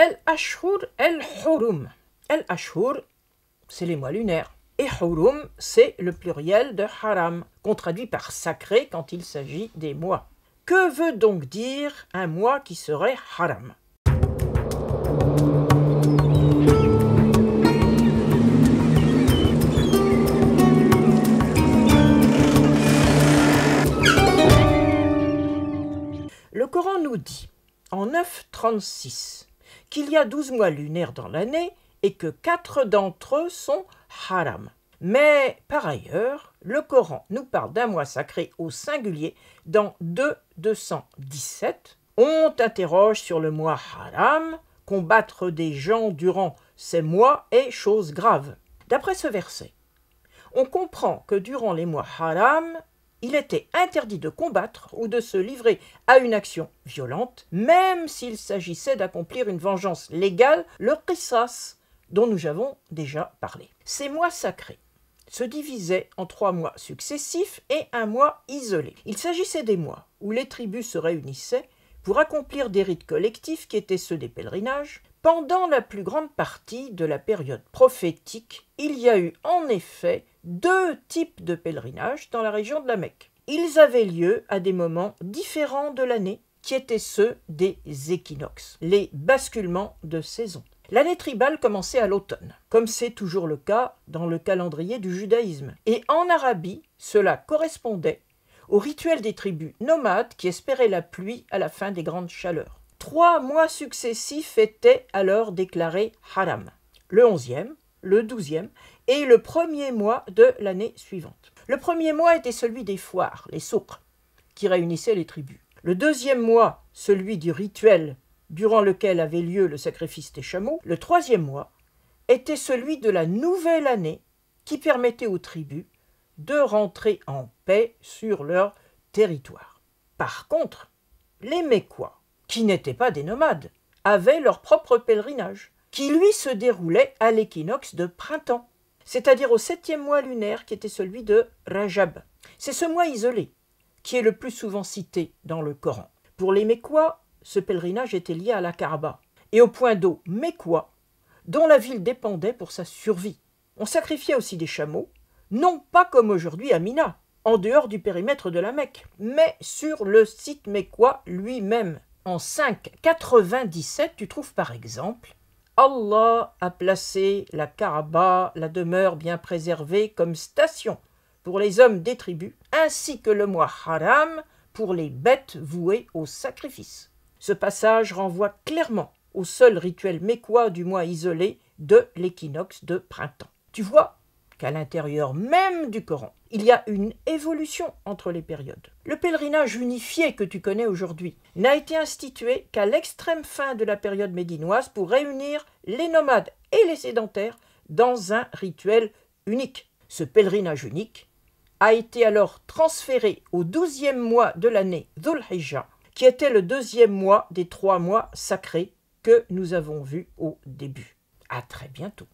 El Ashur El Hurum. El Ashur, c'est les mois lunaires. Et Hurum, c'est le pluriel de haram, qu'on traduit par sacré quand il s'agit des mois. Que veut donc dire un mois qui serait haram Le Coran nous dit en 9.36 qu'il y a douze mois lunaires dans l'année et que quatre d'entre eux sont haram. Mais par ailleurs, le Coran nous parle d'un mois sacré au singulier dans 2 217. On t'interroge sur le mois haram, combattre des gens durant ces mois est chose grave. D'après ce verset, on comprend que durant les mois haram, il était interdit de combattre ou de se livrer à une action violente, même s'il s'agissait d'accomplir une vengeance légale, le qisas, dont nous avons déjà parlé. Ces mois sacrés se divisaient en trois mois successifs et un mois isolé. Il s'agissait des mois où les tribus se réunissaient pour accomplir des rites collectifs qui étaient ceux des pèlerinages. Pendant la plus grande partie de la période prophétique, il y a eu en effet deux types de pèlerinages dans la région de la Mecque. Ils avaient lieu à des moments différents de l'année, qui étaient ceux des équinoxes, les basculements de saison. L'année tribale commençait à l'automne, comme c'est toujours le cas dans le calendrier du judaïsme. Et en Arabie, cela correspondait au rituel des tribus nomades qui espéraient la pluie à la fin des grandes chaleurs. Trois mois successifs étaient alors déclarés haram. Le onzième, le douzième, et le premier mois de l'année suivante. Le premier mois était celui des foires, les soukres, qui réunissaient les tribus. Le deuxième mois, celui du rituel durant lequel avait lieu le sacrifice des chameaux. Le troisième mois était celui de la nouvelle année qui permettait aux tribus de rentrer en paix sur leur territoire. Par contre, les Mécois, qui n'étaient pas des nomades, avaient leur propre pèlerinage qui lui se déroulait à l'équinoxe de printemps, c'est-à-dire au septième mois lunaire qui était celui de Rajab. C'est ce mois isolé qui est le plus souvent cité dans le Coran. Pour les Mécois, ce pèlerinage était lié à la Kaaba et au point d'eau Mécois, dont la ville dépendait pour sa survie. On sacrifiait aussi des chameaux, non pas comme aujourd'hui à Mina, en dehors du périmètre de la Mecque, mais sur le site mécois lui-même. En 597, tu trouves par exemple Allah a placé la Kaaba, la demeure bien préservée, comme station pour les hommes des tribus, ainsi que le mois haram pour les bêtes vouées au sacrifice. Ce passage renvoie clairement au seul rituel mécois du mois isolé de l'équinoxe de printemps. Tu vois, qu'à l'intérieur même du Coran. Il y a une évolution entre les périodes. Le pèlerinage unifié que tu connais aujourd'hui n'a été institué qu'à l'extrême fin de la période médinoise pour réunir les nomades et les sédentaires dans un rituel unique. Ce pèlerinage unique a été alors transféré au douzième mois de l'année dhul qui était le deuxième mois des trois mois sacrés que nous avons vus au début. À très bientôt.